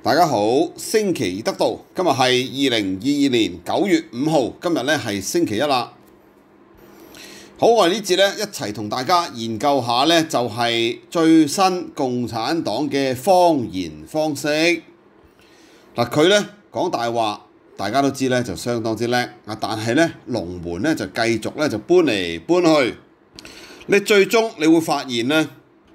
大家好，星期得到，今日係二零二二年九月五號，今日咧係星期一啦。好，我哋呢节咧一齊同大家研究下咧，就係最新共產黨嘅方言方式。嗱，佢咧講大話，大家都知咧就相當之叻。啊，但係咧龍門咧就繼續咧就搬嚟搬去。你最終你會發現咧。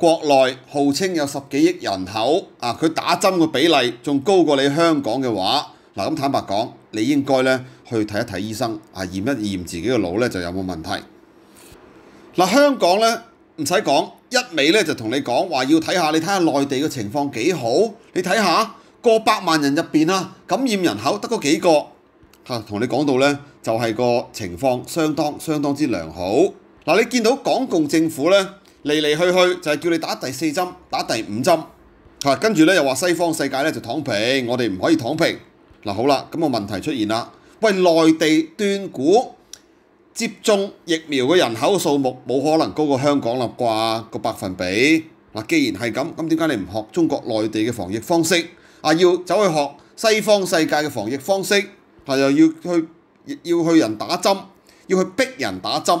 國內號稱有十幾億人口，啊佢打針嘅比例仲高過你香港嘅話，嗱咁坦白講，你應該咧去睇一睇醫生，啊驗一驗自己個腦咧就有冇問題。嗱香港咧唔使講，一味咧就同你講話要睇下你睇下內地嘅情況幾好，你睇下過百萬人入邊啊感染人口得嗰幾個，嚇同你講到咧就係個情況相當相當之良好。嗱你見到港共政府咧？嚟嚟去去就係叫你打第四針、打第五針，嚇跟住咧又話西方世界咧就躺平，我哋唔可以躺平。嗱好啦，咁個問題出現啦。喂，內地端股接種疫苗嘅人口數目冇可能高過香港啦啩個百分比。嗱，既然係咁，咁點解你唔學中國內地嘅防疫方式？啊，要走去學西方世界嘅防疫方式，係又要去要去人打針，要去逼人打針。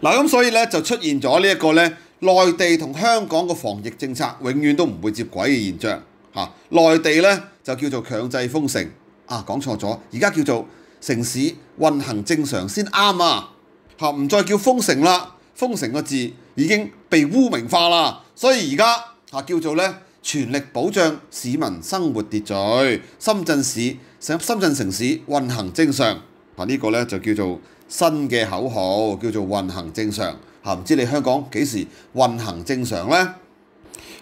嗱，咁所以咧就出現咗呢一個咧，內地同香港嘅防疫政策永遠都唔會接軌嘅現象嚇。內地咧就叫做強制封城啊，講錯咗，而家叫做城市運行正常先啱啊，嚇唔再叫封城啦，封城個字已經被污名化啦，所以而家嚇叫做咧全力保障市民生活秩序，深圳市想深圳城市運行正常啊，呢個咧就叫做。新嘅口號叫做運行正常嚇，唔知你香港幾時運行正常呢？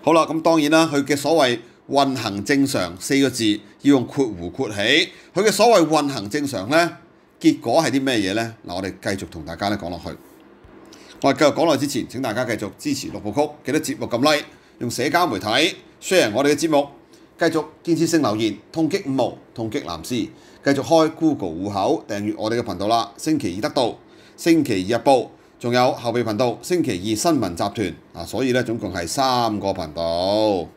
好啦，咁當然啦，佢嘅所謂運行正常四個字要用括弧括起，佢嘅所謂運行正常呢，結果係啲咩嘢呢？嗱，我哋繼續同大家咧講落去。我哋繼續講落之前，請大家繼續支持六部曲，記得節目撳 Like，用社交媒體 share 我哋嘅節目，繼續建設性留言，痛擊五毛，痛擊藍絲。繼續開 Google 户口訂閱我哋嘅頻道啦。星期二得到，星期二日報，仲有後備頻道星期二新聞集團啊。所以咧總共係三個頻道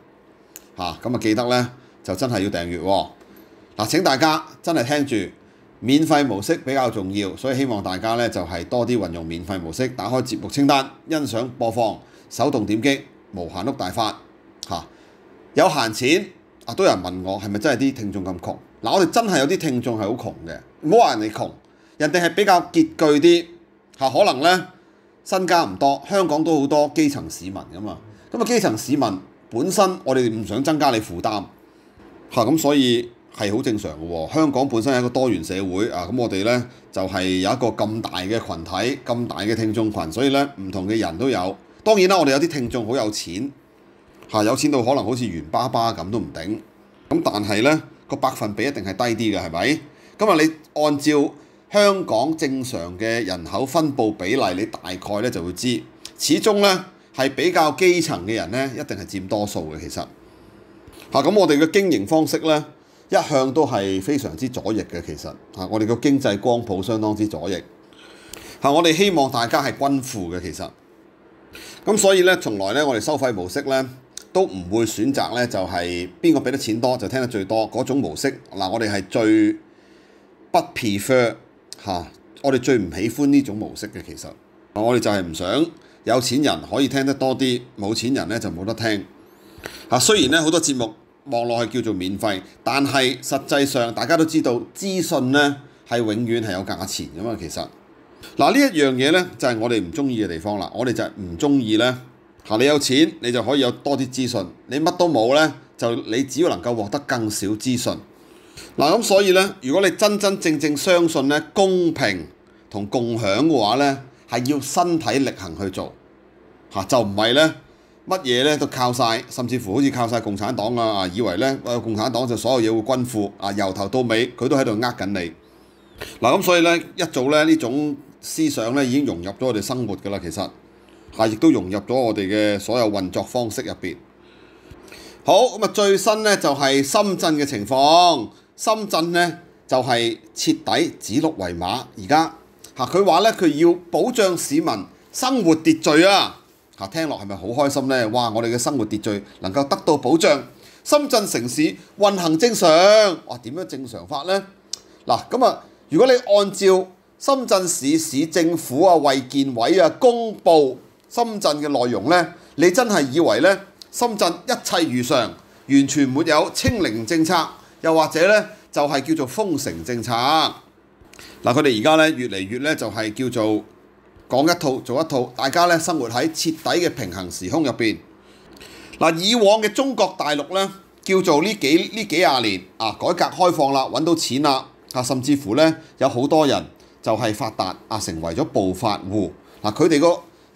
嚇，咁啊記得咧就真係要訂閱。嗱，請大家真係聽住，免費模式比較重要，所以希望大家咧就係多啲運用免費模式，打開節目清單，欣賞播放，手動點擊，無限碌大發嚇。有閒錢啊，都有人問我係咪真係啲聽眾咁窮？嗱，我哋真係有啲聽眾係好窮嘅，唔好話人哋窮，人哋係比較拮據啲嚇，可能咧身家唔多。香港都好多基層市民噶嘛，咁啊基層市民本身我哋唔想增加你負擔嚇，咁所以係好正常嘅喎。香港本身係一個多元社會啊，咁我哋咧就係有一個咁大嘅群體，咁大嘅聽眾群，所以咧唔同嘅人都有。當然啦，我哋有啲聽眾好有錢嚇，有錢到可能好似袁爸爸咁都唔頂。咁但係咧～個百分比一定係低啲嘅，係咪？咁啊，你按照香港正常嘅人口分布比例，你大概咧就會知。始終咧係比較基層嘅人咧，一定係佔多數嘅。其實嚇，咁我哋嘅經營方式咧，一向都係非常之左翼嘅。其實嚇，我哋個經濟光譜相當之左翼。嚇，我哋希望大家係均富嘅。其實咁，所以咧，從來咧，我哋收費模式咧。都唔會選擇咧，就係邊個俾得錢多就聽得最多嗰種模式。嗱，我哋係最不 prefer 嚇，我哋最唔喜歡呢種模式嘅。其實我哋就係唔想有錢人可以聽得多啲，冇錢人咧就冇得聽。嚇，雖然咧好多節目望落去叫做免費，但係實際上大家都知道資訊咧係永遠係有價錢噶嘛。其實嗱呢一樣嘢咧就係我哋唔中意嘅地方啦。我哋就係唔中意咧。嚇！你有錢，你就可以有多啲資訊；你乜都冇咧，就你只要能夠獲得更少資訊。嗱咁，所以咧，如果你真真正正相信咧公平同共享嘅話咧，係要身體力行去做。嚇，就唔係咧，乜嘢咧都靠晒，甚至乎好似靠晒共產黨啊！以為咧，誒共產黨就所有嘢會均富啊，由頭到尾佢都喺度呃緊你。嗱咁，所以咧一早咧呢種思想咧已經融入咗我哋生活噶啦，其實。係，亦都融入咗我哋嘅所有運作方式入邊。好咁啊！最新咧就係深圳嘅情況。深圳咧就係徹底指鹿為馬。而家嚇佢話咧，佢要保障市民生活秩序啊！嚇聽落係咪好開心咧？哇！我哋嘅生活秩序能夠得到保障，深圳城市運行正常。哇！點樣正常法咧？嗱咁啊！如果你按照深圳市市政府啊、衛健委啊公佈，深圳嘅內容呢，你真係以為呢深圳一切如常，完全沒有清零政策，又或者呢就係叫做封城政策。嗱，佢哋而家呢越嚟越呢就係叫做講一套做一套，大家呢生活喺徹底嘅平行時空入邊。嗱，以往嘅中國大陸呢，叫做呢幾呢幾廿年啊，改革開放啦，揾到錢啦，啊，甚至乎呢有好多人就係發達啊，成為咗暴發户。嗱，佢哋個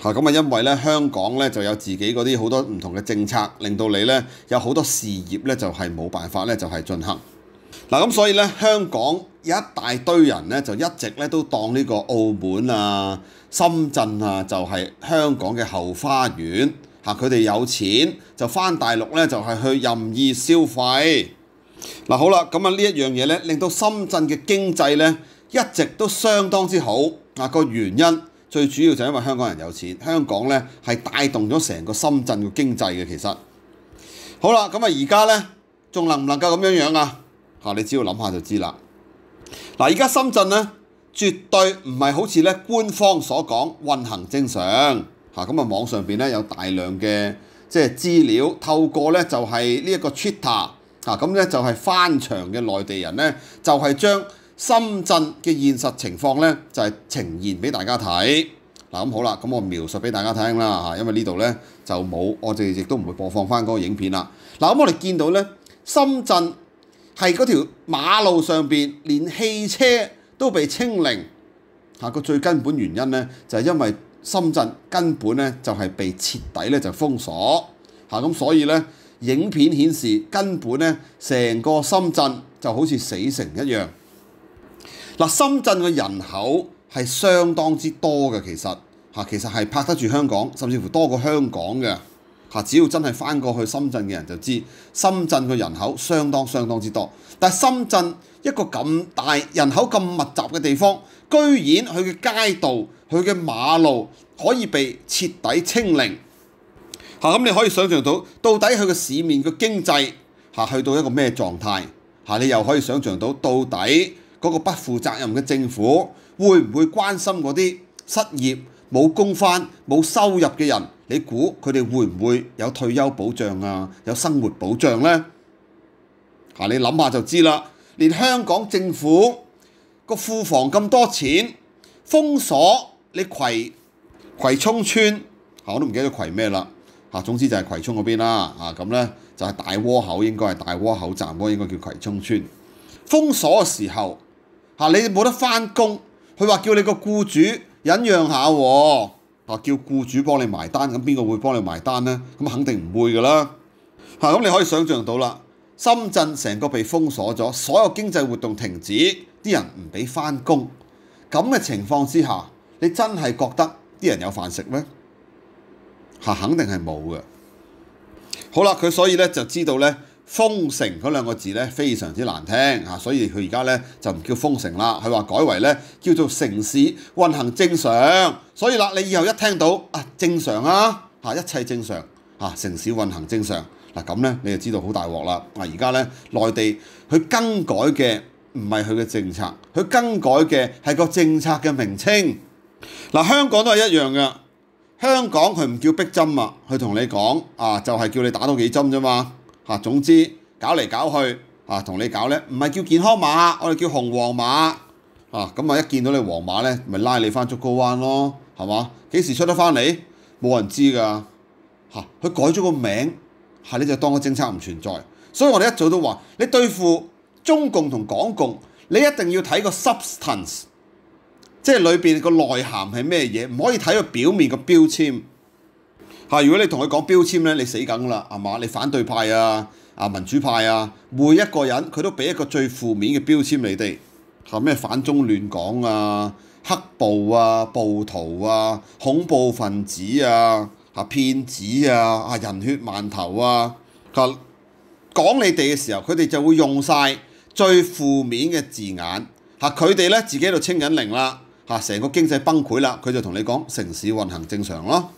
嚇咁啊，因為咧香港咧就有自己嗰啲好多唔同嘅政策，令到你咧有好多事業咧就係冇辦法咧就係進行。嗱咁所以咧香港有一大堆人咧就一直咧都當呢個澳門啊、深圳啊就係香港嘅後花園。嚇佢哋有錢就翻大陸咧就係去任意消費。嗱好啦，咁啊呢一樣嘢咧令到深圳嘅經濟咧一直都相當之好。啊個原因。最主要就因為香港人有錢，香港咧係帶動咗成個深圳嘅經濟嘅，其實好啦，咁啊而家咧仲能唔能夠咁樣樣啊？嚇，你只要諗下就知啦。嗱，而家深圳咧絕對唔係好似咧官方所講運行正常嚇，咁啊網上邊咧有大量嘅即係資料，透過咧就係呢一個 Twitter 嚇，咁咧就係翻牆嘅內地人咧就係將。深圳嘅現實情況咧，就係呈現俾大家睇嗱。咁好啦，咁我描述俾大家聽啦嚇，因為呢度咧就冇我哋亦都唔會播放翻嗰個影片啦。嗱，咁我哋見到咧，深圳係嗰條馬路上邊連汽車都被清零嚇。個最根本原因咧，就係因為深圳根本咧就係被徹底咧就封鎖嚇。咁所以咧，影片顯示根本咧成個深圳就好似死城一樣。嗱，深圳嘅人口係相當之多嘅，其實嚇，其實係拍得住香港，甚至乎多過香港嘅嚇。只要真係翻過去深圳嘅人就知，深圳嘅人口相當相當之多。但係深圳一個咁大人口咁密集嘅地方，居然佢嘅街道、佢嘅馬路可以被徹底清零嚇，咁你可以想像到到底佢嘅市面嘅經濟嚇去到一個咩狀態嚇？你又可以想像到到底。嗰個不負責任嘅政府會唔會關心嗰啲失業、冇工翻、冇收入嘅人？你估佢哋會唔會有退休保障啊？有生活保障呢？嚇！你諗下就知啦。連香港政府個庫房咁多錢，封鎖你葵葵涌村嚇，我都唔記得葵咩啦嚇。總之就係葵涌嗰邊啦嚇。咁咧就係大窩口，應該係大窩口站嗰應該叫葵涌村。封鎖嘅時候。嚇！你冇得翻工，佢話叫你個雇主忍讓下喎，啊叫雇主幫你埋單，咁邊個會幫你埋單呢？咁肯定唔會噶啦。嚇！咁你可以想象到啦，深圳成個被封鎖咗，所有經濟活動停止，啲人唔俾翻工，咁嘅情況之下，你真係覺得啲人有飯食咩？嚇！肯定係冇嘅。好啦，佢所以咧就知道咧。封城嗰兩個字咧非常之難聽所以佢而家咧就唔叫封城啦，佢話改為咧叫做城市運行正常。所以啦，你以後一聽到啊正常啊一切正常啊城市運行正常嗱咁咧，你就知道好大鑊啦。啊而家咧內地佢更改嘅唔係佢嘅政策，佢更改嘅係個政策嘅名稱嗱。香港都係一樣嘅，香港佢唔叫逼針啊，佢同你講啊就係叫你打多幾針啫嘛。啊，總之搞嚟搞去，啊同你搞咧，唔係叫健康碼，我哋叫紅黃碼。啊，咁啊一見到你黃碼咧，咪拉你翻竹高灣咯，係嘛？幾時出得翻嚟？冇人知㗎。嚇，佢改咗個名，係你就當個政策唔存在。所以我哋一早都話，你對付中共同港共，你一定要睇個 substance，即係裏邊個內涵係咩嘢，唔可以睇個表面個標籤。嚇！如果你同佢講標籤咧，你死梗啦，係嘛？你反對派啊，啊民主派啊，每一個人佢都俾一個最負面嘅標籤你哋。嚇咩反中亂港啊、黑暴啊、暴徒啊、恐怖分子啊、嚇騙子啊、啊人血饅頭啊！講講你哋嘅時候，佢哋就會用曬最負面嘅字眼。嚇佢哋咧，自己喺度清緊零啦，嚇成個經濟崩潰啦，佢就同你講城市運行正常咯。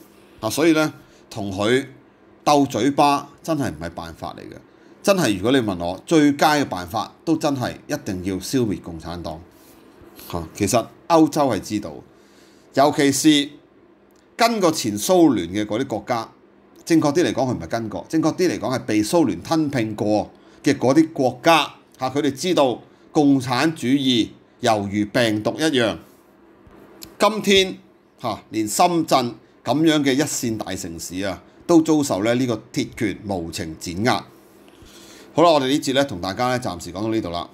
啊，所以咧，同佢鬥嘴巴真係唔係辦法嚟嘅。真係，如果你問我最佳嘅辦法，都真係一定要消滅共產黨。嚇，其實歐洲係知道，尤其是跟過前蘇聯嘅嗰啲國家，正確啲嚟講，佢唔係跟過，正確啲嚟講係被蘇聯吞併過嘅嗰啲國家。嚇，佢哋知道共產主義猶如病毒一樣。今天嚇，連深圳。咁樣嘅一線大城市啊，都遭受咧呢個鐵拳無情碾壓。好啦，我哋呢節咧同大家咧暫時講到呢度啦。